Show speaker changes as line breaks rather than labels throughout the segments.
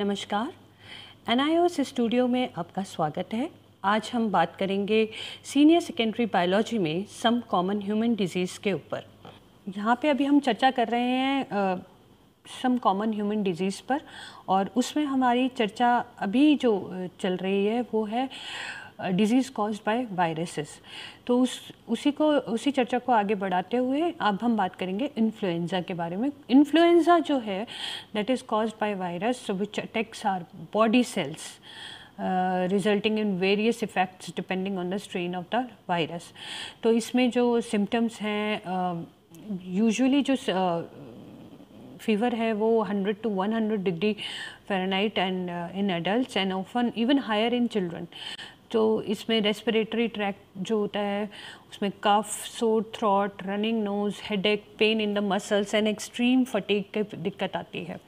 नमस्कार N studio में आपका स्वागत है आज हम बात करेंगे सीनियर सेकेंडरी बायोलॉजी में सम कॉमन ह्यूमन डिजीज़ के ऊपर यहाँ पे अभी हम चर्चा कर रहे हैं सम कॉमन ह्यूमन डिजीज़ पर और उसमें हमारी चर्चा अभी जो चल रही है वो है डिजीज़ कॉज बाय वायरसेस तो उस उसी को उसी चर्चा को आगे बढ़ाते हुए अब हम बात करेंगे इन्फ्लुएंजा के बारे में इन्फ्लुएंजा जो है that is cause by virus which attacks our body cells resulting in various effects depending on the strain of the virus तो इसमें जो सिम्टम्स हैं यूजली जो फीवर है वो hundred to one hundred degree Fahrenheit and in adult and often even higher in children तो इसमें respiratory tract जो होता है उसमें cough sore throat running nose head pain in the muscles and extreme fatigue की दिक्कत आती है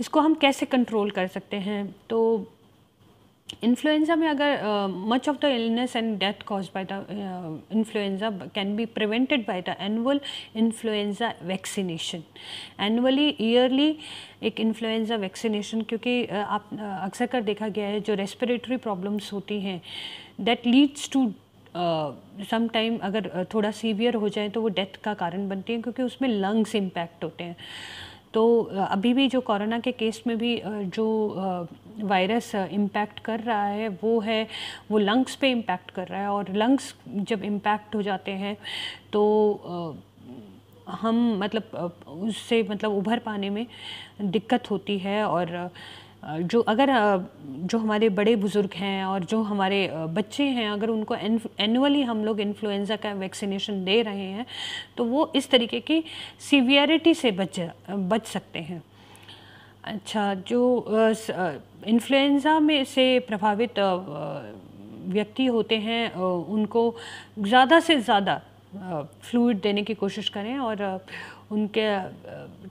इसको हम कैसे कंट्रोल कर सकते हैं तो इन्फ्लुएंजा में अगर much of the illness and death cause by the influenza can be prevented by the annual influenza vaccination annually yearly एक इन्फ्लुएंजा वैक्सीनेशन क्योंकि uh, आप uh, अक्सर कर देखा गया है जो रेस्पिरेटरी प्रॉब्लम्स होती हैं दैट लीड्स टू समाइम अगर uh, थोड़ा सीवियर हो जाए तो वो डेथ का कारण बनती है क्योंकि उसमें लंग्स इम्पैक्ट होते हैं तो अभी भी जो कोरोना के केस में भी जो वायरस इम्पैक्ट कर रहा है वो है वो लंग्स पे इम्पैक्ट कर रहा है और लंग्स जब इम्पैक्ट हो जाते हैं तो हम मतलब उससे मतलब उभर पाने में दिक्कत होती है और जो अगर जो हमारे बड़े बुज़ुर्ग हैं और जो हमारे बच्चे हैं अगर उनको एनुअली हम लोग इन्फ्लुएंज़ा का वैक्सीनेशन दे रहे हैं तो वो इस तरीके की सीवियरिटी से बच बच सकते हैं अच्छा जो इन्फ्लुएंज़ा में से प्रभावित व्यक्ति होते हैं उनको ज़्यादा से ज़्यादा फ्लूड देने की कोशिश करें और उनके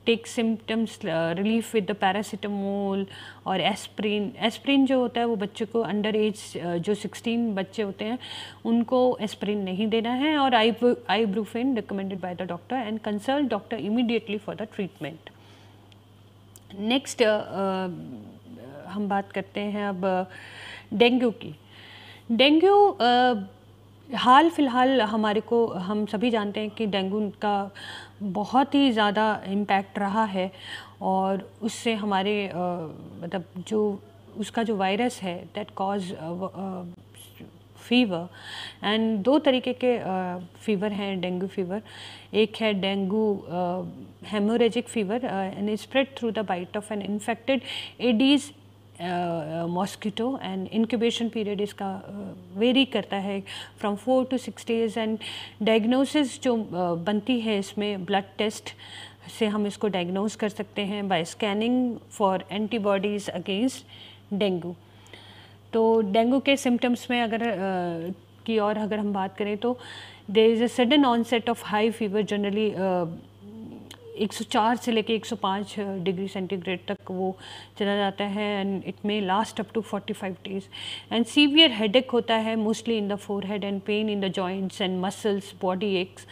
take symptoms relief with the paracetamol और एस्प्रिन एस्प्रिन जो होता है वो बच्चे को अंडर एज जो 16 बच्चे होते हैं उनको एस्प्रिन नहीं देना है और ibuprofen recommended by the doctor and consult doctor immediately for the treatment next हम बात करते हैं अब डेंगू की डेंगू हाल फ़िलहाल हमारे को हम सभी जानते हैं कि डेंगू का बहुत ही ज़्यादा इम्पैक्ट रहा है और उससे हमारे मतलब जो उसका जो वायरस है दैट कॉज फीवर एंड दो तरीके के फीवर हैं डेंगू फीवर एक है dengue haemorrhagic fever and spread through the bite of an infected Aedes mosquito and incubation period इसका वेरी uh, करता है from four to six days and diagnosis जो uh, बनती है इसमें ब्लड टेस्ट से हम इसको डायग्नोज कर सकते हैं by scanning for antibodies against dengue तो डेंगू के सिम्टम्स में अगर uh, की और अगर हम बात करें तो there is a sudden onset of high fever generally 104 से लेके 105 डिग्री सेंटीग्रेड तक वो चला जाता है and it may last up to 45 days and severe headache होता है mostly in the forehead and pain in the joints and muscles body aches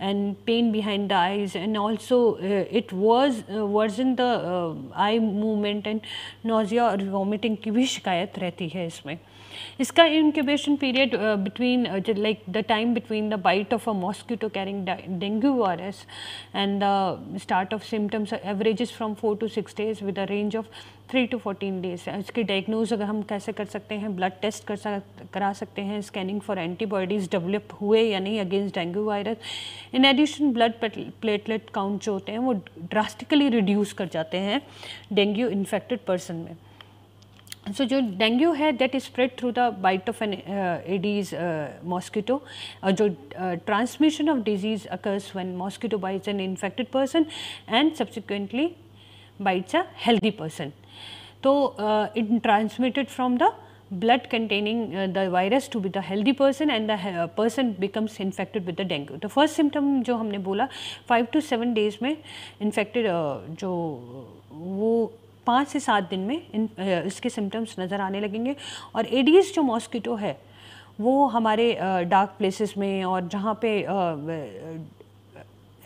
and pain behind the eyes and also uh, it was uh, worsened the uh, eye movement and nausea or vomiting ki bhi shikayat rehti hai isme iska incubation period uh, between like the time between the bite of a mosquito carrying dengue virus and the start of symptoms averages from 4 to 6 days with a range of three to fourteen days इसकी diagnose अगर हम कैसे कर सकते हैं blood test कर सक करा सकते हैं स्कैनिंग फॉर एंटीबॉडीज़ डेवलप हुए या नहीं against dengue virus in addition blood platelet count जो होते हैं वो ड्रास्टिकली रिड्यूस कर जाते हैं डेंगू इन्फेक्टेड पर्सन में सो जो डेंगू है that is spread through the bite of an Aedes mosquito जो transmission of disease occurs when mosquito bites an infected person and subsequently bites a healthy person तो it transmitted from the blood containing the virus to be the healthy person and the person becomes infected with the dengue तो first symptom जो हमने बोला five to seven days में infected uh, जो वो पाँच से सात दिन में इन uh, इसके सिम्टम्स नज़र आने लगेंगे और एडीज जो मॉस्किटो है वो हमारे डार्क uh, प्लेसेस में और जहाँ पे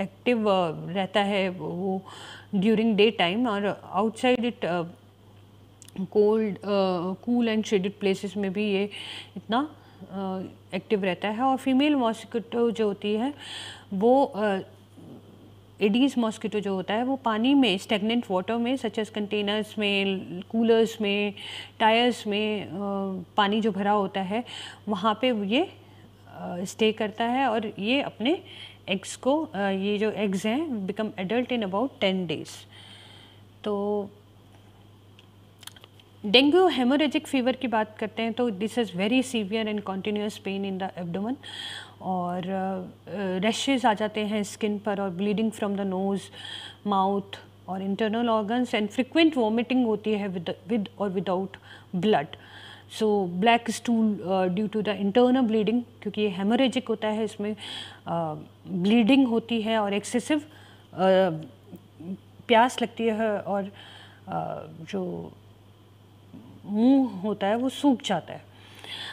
एक्टिव uh, uh, रहता है वो ड्यूरिंग डे टाइम और outside it cold cool and shaded places में भी ये इतना एक्टिव uh, रहता है और फीमेल मॉस्किटो जो होती है वो uh, एडीज मॉस्किटो जो होता है वो पानी में स्टेगनेंट वाटर में सच एज कंटेनर्स में कूलर्स में टायर्स में uh, पानी जो भरा होता है वहाँ पे ये स्टे uh, करता है और ये अपने एग्स को uh, ये जो एग्स हैं become adult in about ten days तो डेंगू हेमोरेजिक फीवर की बात करते हैं तो this is very severe and continuous pain in the abdomen और रैशेज uh, आ जाते हैं स्किन पर और bleeding from the nose mouth और internal organs and frequent vomiting होती है विद विद और without blood so black stool due to the internal bleeding क्योंकि ये हेमोरेजिक होता है इसमें ब्लीडिंग uh, होती है और एक्सेसिव uh, प्यास लगती है और uh, जो मुंह होता है वो सूख जाता है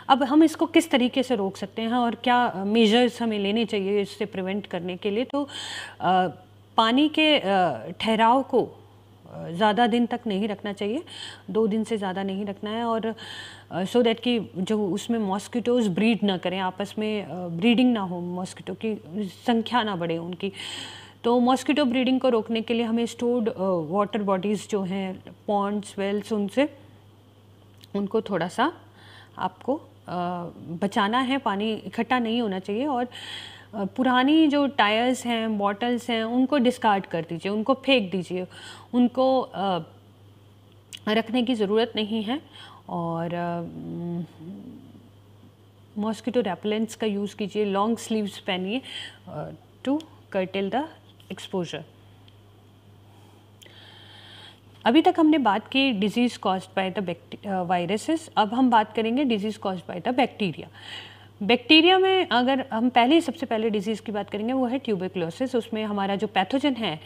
अब हम इसको किस तरीके से रोक सकते हैं और क्या मेजर्स हमें लेने चाहिए इससे प्रिवेंट करने के लिए तो आ, पानी के ठहराव को ज़्यादा दिन तक नहीं रखना चाहिए दो दिन से ज़्यादा नहीं रखना है और सो uh, दैट so कि जो उसमें मॉस्किटोज़ ब्रीड ना करें आपस में ब्रीडिंग ना हो मॉस्किटो की संख्या ना बढ़े उनकी तो मॉस्किटो ब्रीडिंग को रोकने के लिए हमें स्टोर्ड वाटर बॉडीज़ जो हैं पॉन्ड्स वेल्स उनसे उनको थोड़ा सा आपको बचाना है पानी इकट्ठा नहीं होना चाहिए और पुरानी जो टायर्स हैं बॉटल्स हैं उनको डिस्कार्ड कर दीजिए उनको फेंक दीजिए उनको रखने की ज़रूरत नहीं है और मॉस्किटो रेपलेंट्स का यूज़ कीजिए लॉन्ग स्लीव्स पहनिए टू करटेल द एक्सपोजर अभी तक हमने बात की disease cause by the viruses अब हम बात करेंगे disease cause by the bacteria bacteria में अगर हम पहले सबसे पहले डिजीज़ की बात करेंगे वो है ट्यूबरक्लोसिस उसमें हमारा जो पैथोजन है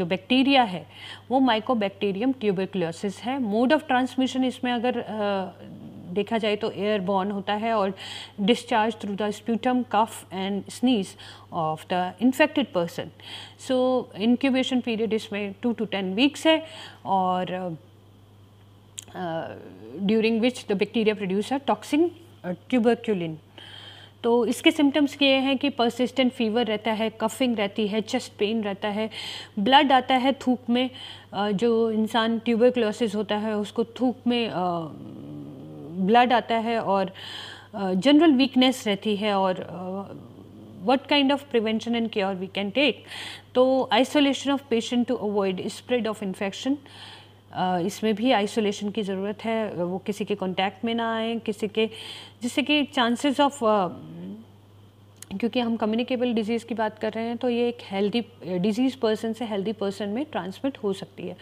जो बैक्टीरिया है वो माइकोबैक्टीरियम ट्यूबरक्लोसिस है मोड ऑफ ट्रांसमिशन इसमें अगर uh, देखा जाए तो एयरबॉर्न होता है और discharge through the sputum cough and sneeze of the infected person so incubation period इसमें टू टू टेन वीक्स है और during which the bacteria producer toxin tuberculin तो इसके सिम्टम्स ये हैं कि परसिस्टेंट फीवर रहता है कफिंग रहती है चेस्ट पेन रहता है ब्लड आता है थूक में uh, जो इंसान ट्यूबरक्लोसिस होता है उसको थूक में uh, ब्लड आता है और जनरल uh, वीकनेस रहती है और what kind of prevention and care we can take तो isolation of patient to avoid spread of infection इसमें भी आइसोलेशन की ज़रूरत है वो किसी के कॉन्टैक्ट में ना आए किसी के जिससे कि चांसेस ऑफ क्योंकि हम कम्युनिकेबल डिजीज़ की बात कर रहे हैं तो ये एक हेल्दी डिजीज़ पर्सन से हेल्दी पर्सन में ट्रांसमिट हो सकती है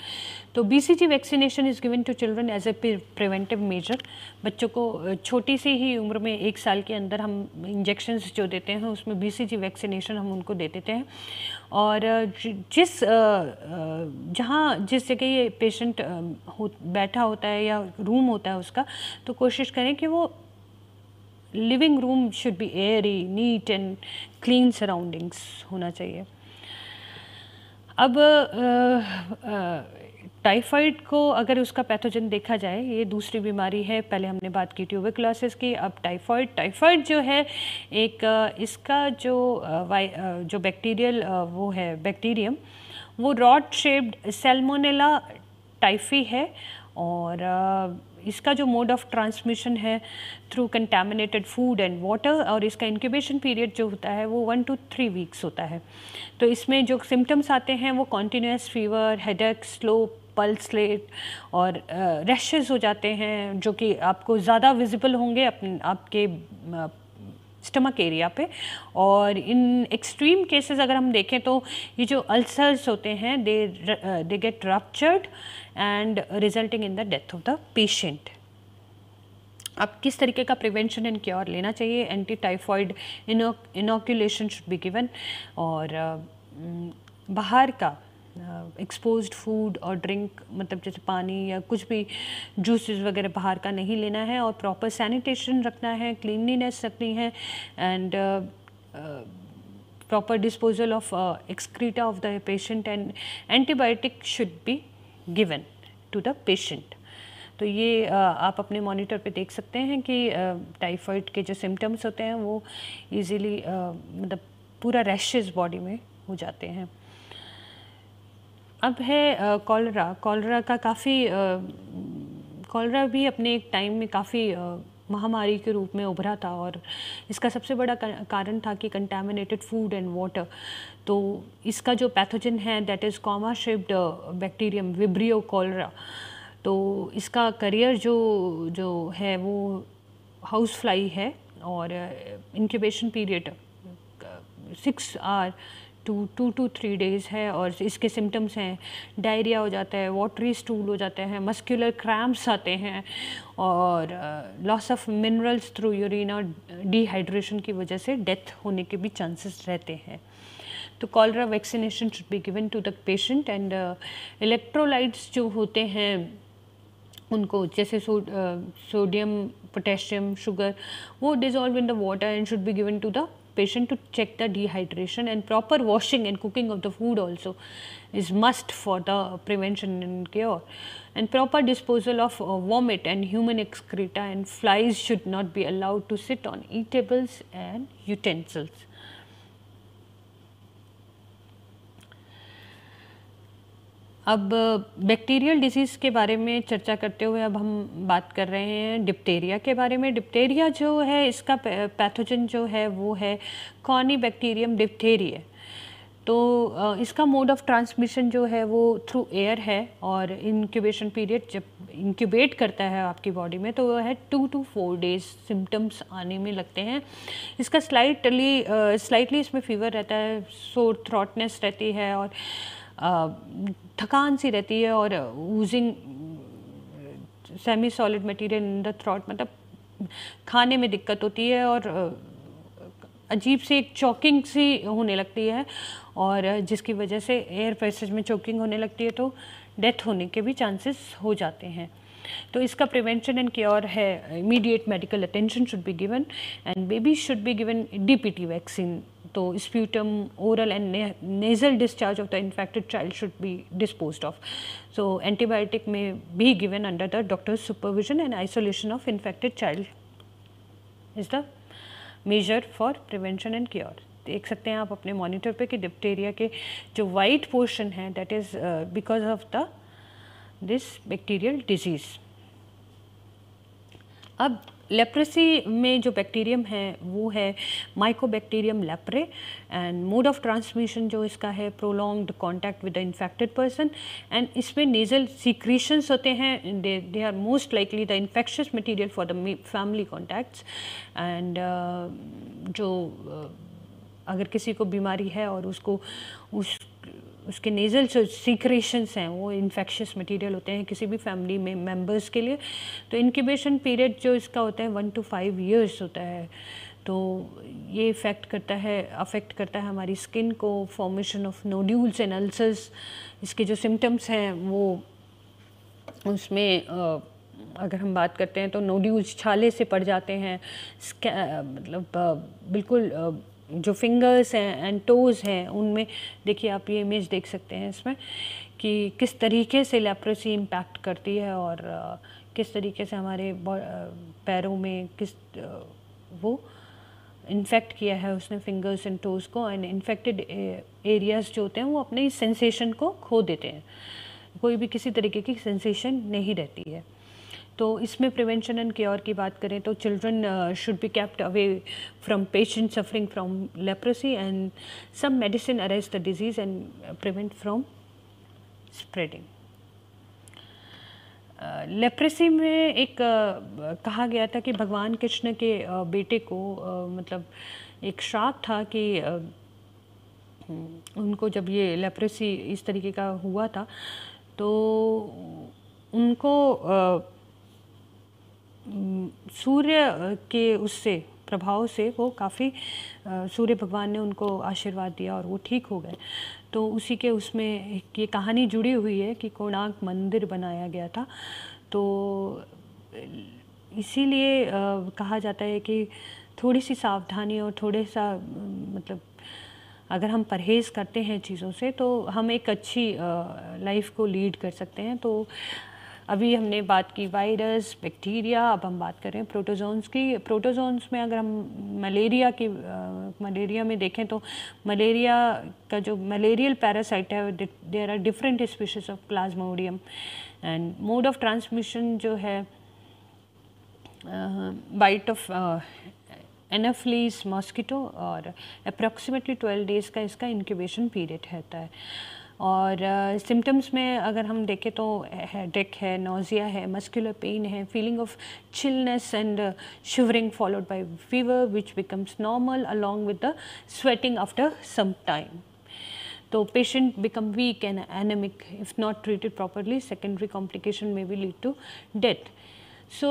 तो BCG vaccination is given to children as a preventive measure बच्चों को छोटी सी ही उम्र में एक साल के अंदर हम इंजेक्शन जो देते हैं उसमें बीसीजी वैक्सीनेशन हम उनको दे देते हैं और जिस जहाँ जिस जगह ये पेशेंट हो बैठा होता है या रूम होता है उसका तो कोशिश करें कि वो living room should be airy neat and clean surroundings होना चाहिए अब टाइफाइड को अगर उसका पैथोजन देखा जाए ये दूसरी बीमारी है पहले हमने बात की क्लासेस की अब टाइफाइड टाइफाइड जो है एक इसका जो वाई जो बैक्टीरियल वो है बैक्टीरियम वो रॉड शेप्ड सेलमोनेला टाइफी है और इसका जो मोड ऑफ ट्रांसमिशन है through contaminated food and water और इसका इंक्यूबेशन पीरियड जो होता है वो वन टू थ्री वीक्स होता है तो इसमें जो सिम्टम्स आते हैं वो continuous fever headache slow pulse rate और रैशेज़ हो जाते हैं जो कि आपको ज़्यादा विजिबल होंगे अपने आपके स्टमक एरिया पे और इन एक्सट्रीम केसेस अगर हम देखें तो ये जो अल्सर्स होते हैं they they get ruptured and resulting in the death of the patient अब किस तरीके का प्रिवेंशन एंड क्योर लेना चाहिए anti typhoid inoculation should be given और uh, बाहर का एक्सपोज्ड फूड और ड्रिंक मतलब जैसे पानी या कुछ भी जूसेस वगैरह बाहर का नहीं लेना है और प्रॉपर सैनिटेशन रखना है क्लीनलीनेस रखनी है and proper disposal of excreta of the patient and antibiotic should be given to the patient तो ये uh, आप अपने मॉनिटर पे देख सकते हैं कि टाइफाइड uh, के जो सिम्टम्स होते हैं वो इजीली uh, मतलब पूरा रैशेज़ बॉडी में हो जाते हैं अब है कॉलरा कॉलरा का काफ़ी कॉलरा भी अपने एक टाइम में काफ़ी महामारी के रूप में उभरा था और इसका सबसे बड़ा कारण था कि कंटेमिनेटेड फूड एंड वाटर तो इसका जो पैथोजन है that is comma shaped bacterium Vibrio cholera तो इसका करियर जो जो है वो हाउस फ्लाई है और incubation period six or two two to three days है और इसके सिम्टम्स हैं डायरिया हो जाता है वाटरी स्टूल हो जाते हैं मस्क्यूलर क्रैम्प्स आते हैं और loss of minerals through urine और डिहाइड्रेशन की वजह से डेथ होने के भी चांसेस रहते हैं तो cholera vaccination should be given to the patient and electrolytes जो होते हैं उनको जैसे सोडियम पोटेशियम शुगर वो dissolve in the water and should be given to the patient to check the dehydration and proper washing and cooking of the food also is must for the prevention and cure. And proper disposal of uh, vomit and human excreta and flies should not be allowed to sit on eatables and utensils. अब bacterial disease के बारे में चर्चा करते हुए अब हम बात कर रहे हैं डिप्टेरिया के बारे में डिप्टेरिया जो है इसका पैथोजन जो है वो है कॉनी बैक्टीरियम डिप्टेरिया तो इसका मोड ऑफ ट्रांसमिशन जो है वो थ्रू एयर है और इंक्यूबेशन पीरियड जब इंक्यूबेट करता है आपकी बॉडी में तो वो है two to four days symptoms आने में लगते हैं इसका स्लाइटली स्लाइटली इसमें फीवर रहता है सोर थ्रॉटनेस रहती है और थकान सी रहती है और oozing semi solid material in the throat मतलब खाने में दिक्कत होती है और अजीब सी एक चौकिंग सी होने लगती है और जिसकी वजह से एयर पैसेज में चौकिंग होने लगती है तो डेथ होने के भी चांसेस हो जाते हैं तो इसका प्रिवेंशन एंड क्योर है immediate medical attention should be given and baby should be given D vaccine तो sputum oral and nasal discharge of the infected child should be dispose of so antibiotic may be given under the doctor supervision and isolation of infected child is the measure for prevention and cure देख सकते हैं आप अपने monitor पे कि diphtheria के जो white portion है that is because of the this bacterial disease अब लेप्रेसी में जो बैक्टीरियम है वो है mycobacterium leprae and mode of transmission जो इसका है prolonged contact with the infected person and इसमें नेजल सीक्रीशंस होते हैं they they are most likely the infectious material for the family contacts and जो uh, अगर किसी को बीमारी है और उसको उस उसके नेज़ल सीक्रेशंस हैं वो इन्फेक्शस मटेरियल होते हैं किसी भी फैमिली में मेंबर्स के लिए तो इनक्यूबेशन पीरियड जो इसका होता है वन टू फाइव ईयर्स होता है तो ये इफ़ेक्ट करता है अफेक्ट करता है हमारी स्किन को formation of nodules and ulcers इसके जो सिम्टम्स हैं वो उसमें आ, अगर हम बात करते हैं तो नोड्यूल्स छाले से पड़ जाते हैं मतलब बिल्कुल जो फिंगर्स हैं एंड टोज़ हैं उनमें देखिए आप ये इमेज देख सकते हैं इसमें कि किस तरीके से लेप्रोसी इम्पैक्ट करती है और किस तरीके से हमारे पैरों में किस वो इन्फेक्ट किया है उसने फिंगर्स एंड टोज़ को एंड इन्फेक्टेड एरियाज़ जो होते हैं वो अपने सेंसेशन को खो देते हैं कोई भी किसी तरीके की सेंसेशन नहीं रहती है तो इसमें प्रिवेंशन एंड केयर की बात करें तो children should be kept away from patient suffering from leprosy and some medicine arrest the disease and prevent from spreading leprosy में एक uh, कहा गया था कि भगवान कृष्ण के uh, बेटे को uh, मतलब एक श्राप था कि uh, हम्म, उनको जब ये लेप्रेसी इस तरीके का हुआ था तो उनको uh, सूर्य के उससे प्रभाव से वो काफ़ी सूर्य भगवान ने उनको आशीर्वाद दिया और वो ठीक हो गए तो उसी के उसमें ये कहानी जुड़ी हुई है कि कोणार्क मंदिर बनाया गया था तो इसीलिए कहा जाता है कि थोड़ी सी सावधानी और थोड़े सा मतलब अगर हम परहेज़ करते हैं चीज़ों से तो हम एक अच्छी लाइफ को लीड कर सकते हैं तो अभी हमने बात की वायरस बैक्टीरिया अब हम बात करें प्रोटोजोन्स की प्रोटोजोन्स में अगर हम मलेरिया की मलेरिया में देखें तो मलेरिया का जो मलेरियल पैरासाइट है there are different species of plasmodium and mode of transmission जो है बाइट ऑफ एनाफ्लीस मॉस्किटो और अप्रॉक्सीमेटली ट्वेल्व डेज़ का इसका इंक्यूबेशन पीरियड रहता है और सिम्टम्स uh, में अगर हम देखें तो हेडेक है नोज़िया है मस्क्यूलर पेन है feeling of chilliness and shivering followed by fever which becomes normal along with the sweating after some time तो patient become weak and anaemic if not treated properly secondary complication may we lead to death so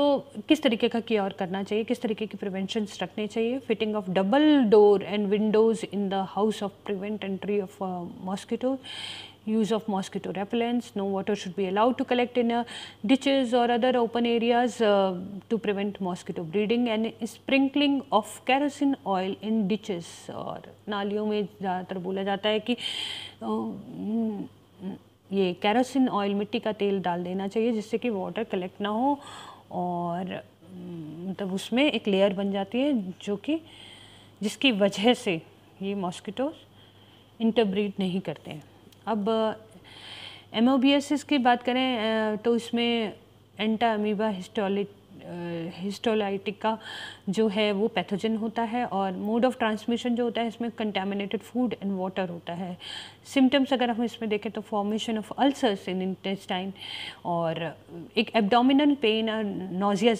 किस तरीके का की cure करना चाहिए किस तरीके की प्रिवेंशन रखने चाहिए fitting of double door and windows in the house of prevent entry of mosquito use of mosquito repellents no water should be allowed to collect in ditches और other open areas to prevent mosquito breeding and sprinkling of kerosene oil in ditches और नालियों में ज़्यादातर बोला जाता है कि ये कैरोसिन ऑयल मिट्टी का तेल डाल देना चाहिए जिससे कि वाटर कलेक्ट ना हो और हम्म, मतलब उसमें एक लेयर बन जाती है जो कि जिसकी वजह से ये मॉस्किटोज इंटरब्रीड नहीं करते हैं अब एमओबीएस की बात करें तो इसमें एंटा अमीबा हिस्टोलिक हिस्टोलाइटिका जो है वो पैथोजन होता है और मोड ऑफ ट्रांसमिशन जो होता है इसमें कंटेमिनेटेड फूड एंड वाटर होता है सिम्टम्स अगर हम इसमें देखें तो formation of ulcers in intestine और एक एबडोमिनल पेन और नोजिया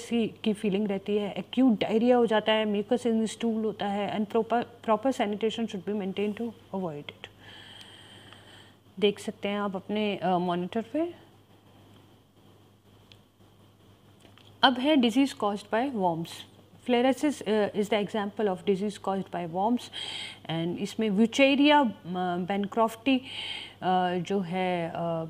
की फीलिंग रहती है एक्यूट डायरिया हो जाता है मेकस इन स्टूल होता है and proper proper sanitation should be maintain to avoid it देख सकते हैं आप अपने मॉनिटर uh, पे अब है disease caused by worms filariasis is the example of disease caused by worms and इसमें व्यूचेरिया बेनक्रॉफ्टी uh, uh, जो है uh,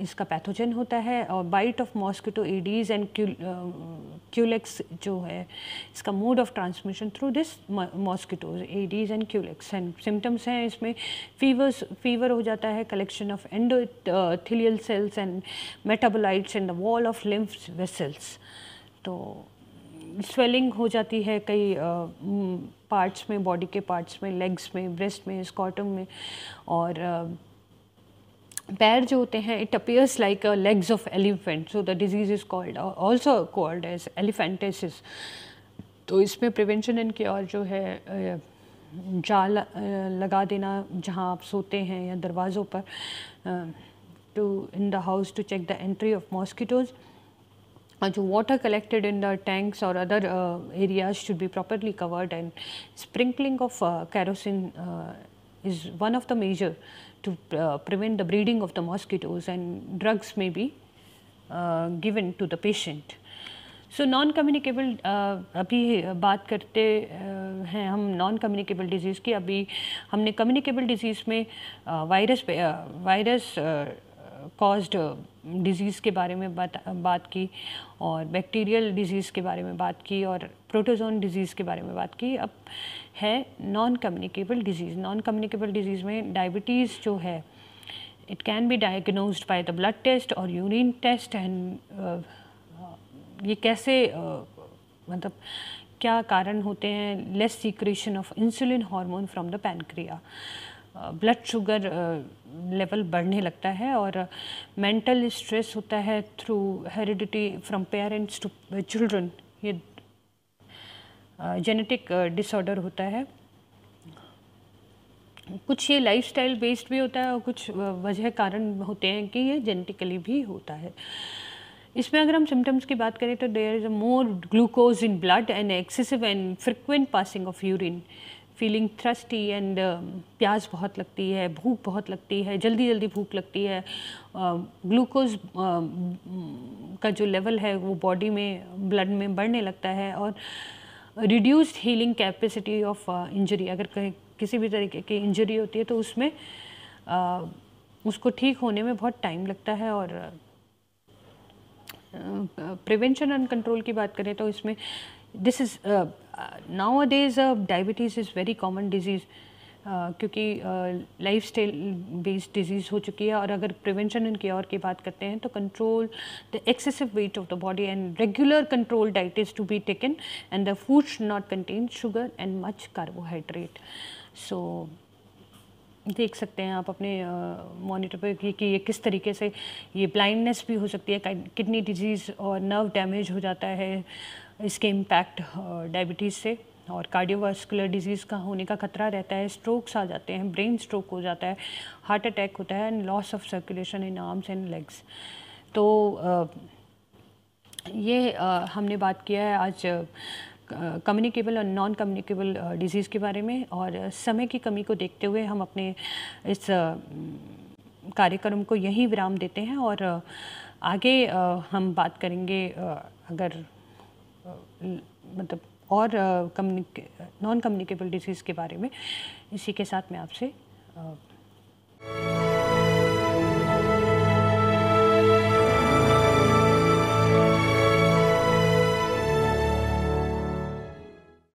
इसका पैथोजन होता है और bite of mosquito Aedes and Culex जो है इसका mode of transmission through this mosquitoes Aedes and Culex and symptoms हैं इसमें फीवर्स फीवर हो जाता है collection of endothelial cells and metabolites and the wall of lymph vessels तो swelling हो जाती है कई पार्ट्स uh, में बॉडी के पार्ट्स में लेग्स में ब्रेस्ट में स्कॉटम में और uh, पैर जो होते हैं it appears like legs of elephant so the disease is called also called as elephantiasis तो इसमें प्रिवेंशन एंड क्योर जो है जाल लगा देना जहाँ आप सोते हैं या दरवाज़ों पर to in the house to check the entry of mosquitoes और जो water collected in the tanks और other areas should be properly covered and sprinkling of kerosene is one of the major to uh, prevent the breeding of the mosquitoes and drugs may be uh, given to the patient. So non communicable अभी बात करते uh, हैं हम non communicable disease की अभी हमने communicable disease में virus virus caused disease uh, के बारे में बात बात की और बैक्टीरियल डिज़ीज़ के बारे में बात की और प्रोटोजोन डिज़ीज़ के बारे में बात की अब है non communicable disease non communicable disease में डायबिटीज़ जो है it can be diagnose by the blood test और यूरिन टेस्ट एंड ये कैसे uh, मतलब क्या कारण होते हैं less secretion of insulin hormone from the pancreas blood sugar level बढ़ने लगता है और मेंटल स्ट्रेस होता है through heredity from parents to children ये जेनेटिक uh, डिसऑर्डर uh, होता है कुछ ये लाइफस्टाइल बेस्ड भी होता है और कुछ uh, वजह कारण होते हैं कि ये जेनेटिकली भी होता है इसमें अगर हम सिम्टम्स की बात करें तो there is a more glucose in blood and excessive and frequent passing of urine feeling thirsty and प्यास बहुत लगती है भूख बहुत लगती है जल्दी जल्दी भूख लगती है ग्लूकोज um, um, का जो लेवल है वो बॉडी में ब्लड में बढ़ने लगता है और reduced healing capacity of injury अगर कहीं किसी भी तरीके की इंजरी होती है तो उसमें आ, uh, उसको ठीक होने में बहुत टाइम लगता है और प्रिवेंशन एंड कंट्रोल की बात करें तो इसमें this is nowadays diabetes is very common disease क्योंकि लाइफ स्टाइल बेस्ड डिजीज़ हो चुकी है और अगर प्रिवेंशन एंड क्योर की बात करते हैं तो control the excessive weight of the body and regular control diet is to be taken and the food should not contain sugar and much carbohydrate so देख सकते हैं आप अपने मॉनिटर uh, पर कि, कि ये किस तरीके से ये ब्लाइंडनेस भी हो सकती है किडनी डिजीज़ और नर्व डैमेज हो जाता है इसके इम्पैक्ट डायबिटीज़ से और कार्डियोवास्कुलर डिजीज़ का होने का खतरा रहता है स्ट्रोक्स आ जाते हैं ब्रेन स्ट्रोक हो जाता है हार्ट अटैक होता है and loss of circulation in arms and legs तो ये हमने बात किया है आज कम्युनिकेबल और नॉन कम्युनिकेबल डिजीज़ के बारे में और समय की कमी को देखते हुए हम अपने इस कार्यक्रम को यहीं विराम देते हैं और आगे हम बात करेंगे अगर मतलब और नॉन कम्युनिकेबल डिजीज़ के बारे में इसी के साथ मैं आपसे